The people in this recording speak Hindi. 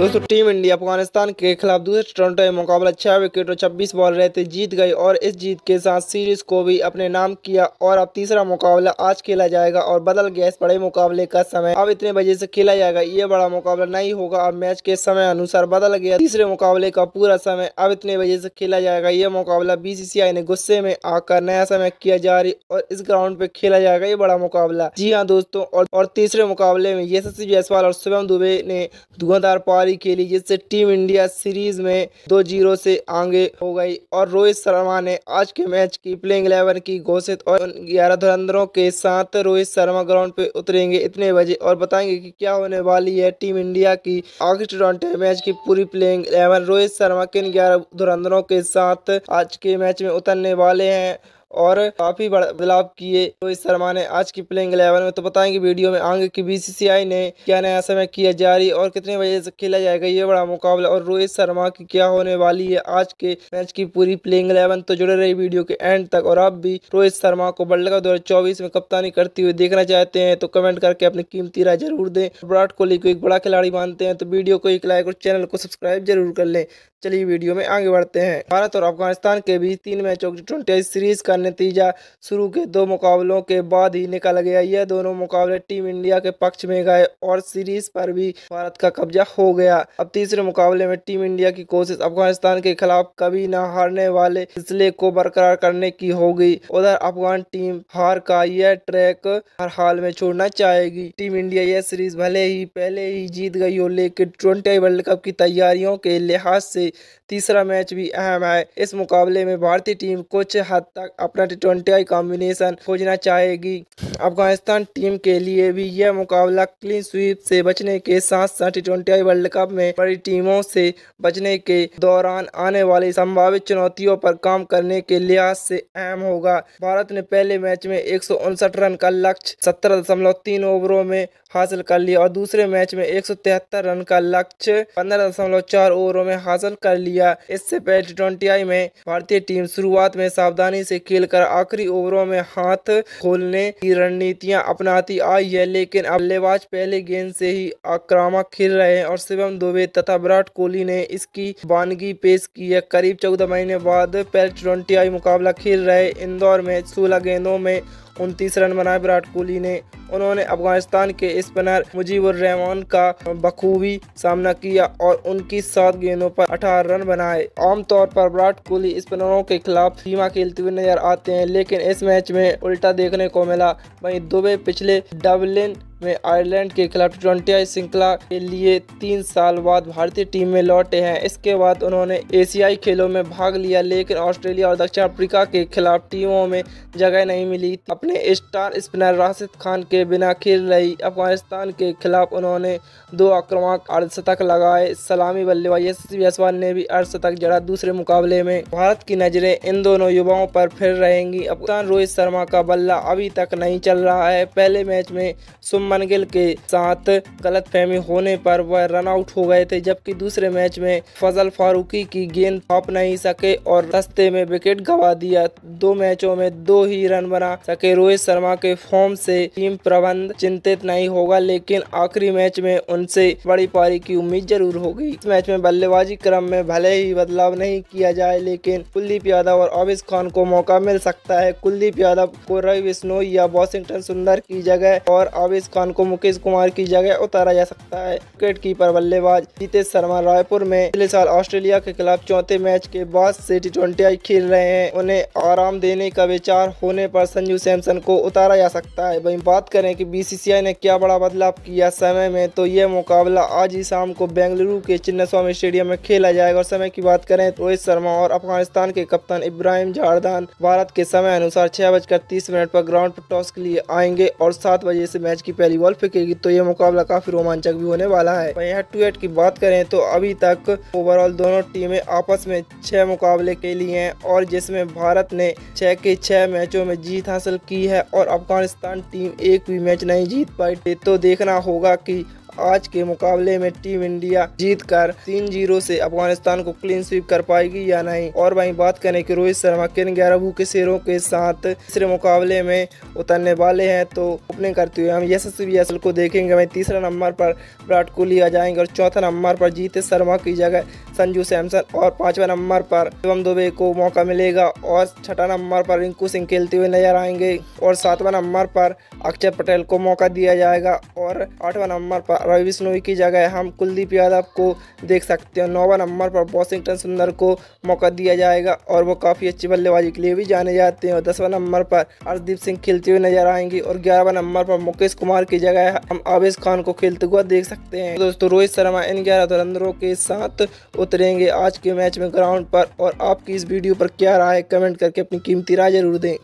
दोस्तों टीम इंडिया अफगानिस्तान के खिलाफ दूसरे टोरंटो में मुकाबला छह विकेट और छब्बीस बॉल रहते जीत गई और इस जीत के साथ सीरीज को भी अपने नाम किया और अब तीसरा मुकाबला आज खेला जाएगा और बदल गया इस बड़े मुकाबले का समय अब इतने बजे से खेला जाएगा ये बड़ा मुकाबला नहीं होगा अब मैच के समय अनुसार बदल गया तीसरे मुकाबले का पूरा समय अब इतने बजे से खेला जाएगा ये मुकाबला बीसीसीआई ने गुस्से में आकर नया समय किया जारी और इस ग्राउंड पे खेला जाएगा ये बड़ा मुकाबला जी हाँ दोस्तों और, और तीसरे मुकाबले में यशस्वी जायसवाल और शुभम दुबे ने धुआंधार पारी बारी खेली जिससे टीम इंडिया सीरीज में दो जीरो से आगे हो गई और रोहित शर्मा ने आज के मैच की प्लेइंग इलेवन की घोषित और ग्यारह धुरंधरों के साथ रोहित शर्मा ग्राउंड पे उतरेंगे इतने बजे और बताएंगे कि क्या होने वाली है टीम इंडिया की आखिरी ट्वेंटी मैच की पूरी प्लेइंग इलेवन रोहित शर्मा किन ग्यारह धुरंधरों के साथ आज के मैच में उतरने वाले हैं और काफी बदलाव किए रोहित तो शर्मा ने आज की प्लेइंग इलेवन में तो बताएंगे वीडियो में आगे की बीसीसीआई ने क्या नया समय किया जारी और कितने बजे से खेला जाएगा ये बड़ा मुकाबला और रोहित शर्मा की क्या होने वाली है आज के मैच की पूरी प्लेइंग इलेवन तो जुड़े रही वीडियो के एंड तक और आप भी रोहित शर्मा को वर्ल्ड कप दो में कप्तानी करती हुई देखना चाहते हैं तो कमेंट करके अपनी कीमती राय जरूर दें विराट कोहली को एक बड़ा खिलाड़ी मानते हैं तो वीडियो को एक लाइक और चैनल को सब्सक्राइब जरूर कर लें चलिए वीडियो में आगे बढ़ते हैं भारत और अफगानिस्तान के बीच तीन मैचों की ट्वेंटी सीरीज का नतीजा शुरू के दो मुकाबलों के बाद ही निकल गया यह दोनों मुकाबले टीम इंडिया के पक्ष में गए और सीरीज पर भी भारत का कब्जा हो गया अब तीसरे मुकाबले में टीम इंडिया की कोशिश अफगानिस्तान के खिलाफ कभी न हारने वाले सिलसिले को बरकरार करने की होगी उधर अफगान टीम हार का यह ट्रैक हर हाल में छोड़ना चाहेगी टीम इंडिया यह सीरीज भले ही पहले ही जीत गई हो लेकिन ट्वेंटी वर्ल्ड कप की तैयारियों के लिहाज से तीसरा मैच भी अहम है इस मुकाबले में भारतीय टीम कुछ हद तक अपना टी ट्वेंटी कॉम्बिनेशन खोजना चाहेगी अफगानिस्तान टीम के लिए भी यह मुकाबला क्लीन स्वीप से बचने के साथ साथ टी ट्वेंटी वर्ल्ड कप में बड़ी टीमों से बचने के दौरान आने वाली संभावित चुनौतियों पर काम करने के लिहाज से अहम होगा भारत ने पहले मैच में एक रन का लक्ष्य सत्रह ओवरों में हासिल कर लिया और दूसरे मैच में एक रन का लक्ष्य पंद्रह दशमलव चार ओवरों में हासिल कर लिया इससे पहले ट्वेंटी में भारतीय टीम शुरुआत में सावधानी से खेलकर आखिरी ओवरों में हाथ खोलने की रणनीतियां अपनाती आई है लेकिन अब बल्लेबाज पहले गेंद से ही आक्रामक खेल रहे हैं और शिवम दुबे तथा विराट कोहली ने इसकी वानगी पेश की है करीब चौदह महीने बाद पहले ट्वेंटी मुकाबला खेल रहे इंदौर में सोलह गेंदों में उनतीस रन बनाए विराट कोहली ने उन्होंने अफगानिस्तान के स्पिनर रहमान का बखूबी सामना किया और उनकी सात गेंदों पर अठारह रन बनाए आमतौर पर विराट कोहली स्पिनरों के खिलाफ सीमा खेलते हुए नजर आते हैं लेकिन इस मैच में उल्टा देखने को मिला वहीं दुबे पिछले डबलिन में आयरलैंड के खिलाफ ट्वेंटी श्रृंखला के लिए तीन साल बाद भारतीय टीम में लौटे हैं इसके बाद उन्होंने एशियाई खेलों में भाग लिया लेकिन ऑस्ट्रेलिया और दक्षिण अफ्रीका के खिलाफ टीमों में जगह नहीं मिली अपने स्टार स्पिनर राशिद खान के बिना खेल रही अफगानिस्तान के खिलाफ उन्होंने दो आक्रमक अर्धशतक लगाए सलामी बल्लेबाज यशस्वी जायसवाल ने भी अर्धशतक जड़ा दूसरे मुकाबले में भारत की नजरें इन दोनों युवाओं पर फिर रहेंगी अफगान रोहित शर्मा का बल्ला अभी तक नहीं चल रहा है पहले मैच में सुम मनगिल के साथ गलत फहमी होने पर वह रन आउट हो गए थे जबकि दूसरे मैच में फजल फारूकी की गेंद थोप नहीं सके और सस्ते में विकेट गवा दिया दो मैचों में दो ही रन बना सके रोहित शर्मा के फॉर्म से टीम प्रबंध चिंतित नहीं होगा लेकिन आखिरी मैच में उनसे बड़ी पारी की उम्मीद जरूर होगी इस मैच में बल्लेबाजी क्रम में भले ही बदलाव नहीं किया जाए लेकिन कुलदीप यादव और आबिस खान को मौका मिल सकता है कुलदीप यादव को रवि बिश्नोई या वॉशिंगटन सुंदर की जगह और आबिस खान खान को मुकेश कुमार की जगह उतारा जा सकता है विकेट कीपर बल्लेबाज जीतेश शर्मा रायपुर में पिछले साल ऑस्ट्रेलिया के खिलाफ चौथे मैच के बाद से टी ट्वेंटी खेल रहे हैं उन्हें आराम देने का विचार होने पर संजू सैमसन को उतारा जा सकता है वही बात करें की बी ने क्या बड़ा बदलाव किया समय में तो यह मुकाबला आज ही शाम को बेंगलुरु के चिन्नस्वामी स्टेडियम में खेला जाएगा और समय की बात करें रोहित शर्मा और अफगानिस्तान के कप्तान इब्राहिम जारदान भारत के समय अनुसार छह बजकर तीस मिनट पर ग्राउंड पर टॉस के लिए आएंगे और सात बजे से मैच की पहले वॉलीबॉल फेंकेगी तो ये मुकाबला काफी रोमांचक भी होने वाला है यहाँ टू एट की बात करें तो अभी तक ओवरऑल दोनों टीमें आपस में छह मुकाबले के लिए हैं और जिसमें भारत ने छह के छह मैचों में जीत हासिल की है और अफगानिस्तान टीम एक भी मैच नहीं जीत पाई तो देखना होगा की आज के मुकाबले में टीम इंडिया जीत कर तीन जीरो से अफगानिस्तान को क्लीन स्वीप कर पाएगी या नहीं और वहीं बात करें कि रोहित शर्मा किन ग्यारह के शेरों के साथ तीसरे मुकाबले में उतरने वाले हैं तो ओपनिंग करते हुए हम यशस्वी असल को देखेंगे वहीं तीसरा नंबर पर विराट कोहली आ जाएंगे और चौथा नंबर पर जीत शर्मा की जगह संजू सैमसन और पांचवा नंबर पर शिवम दुबे को मौका मिलेगा और छठा नंबर पर रिंकू सिंह खेलते हुए नजर आएंगे और सातवां नंबर पर अक्षय पटेल को मौका दिया जाएगा और आठवां नंबर पर रवि बिश्नोई की जगह हम कुलदीप यादव को देख सकते हैं नौवा नंबर पर वॉशिंगटन सुंदर को मौका दिया जाएगा और वो काफ़ी अच्छी बल्लेबाजी के लिए भी जाने जाते हैं और दसवां नंबर पर हरदीप सिंह खेलते हुए नजर आएंगे और ग्यारहवा नंबर पर मुकेश कुमार की जगह हम आवेश खान को खेलते हुआ देख सकते हैं दोस्तों रोहित शर्मा इन ग्यारह धुरंधरों के साथ उतरेंगे आज के मैच में ग्राउंड पर और आपकी इस वीडियो पर क्या राय है कमेंट करके अपनी कीमती राय जरूर दें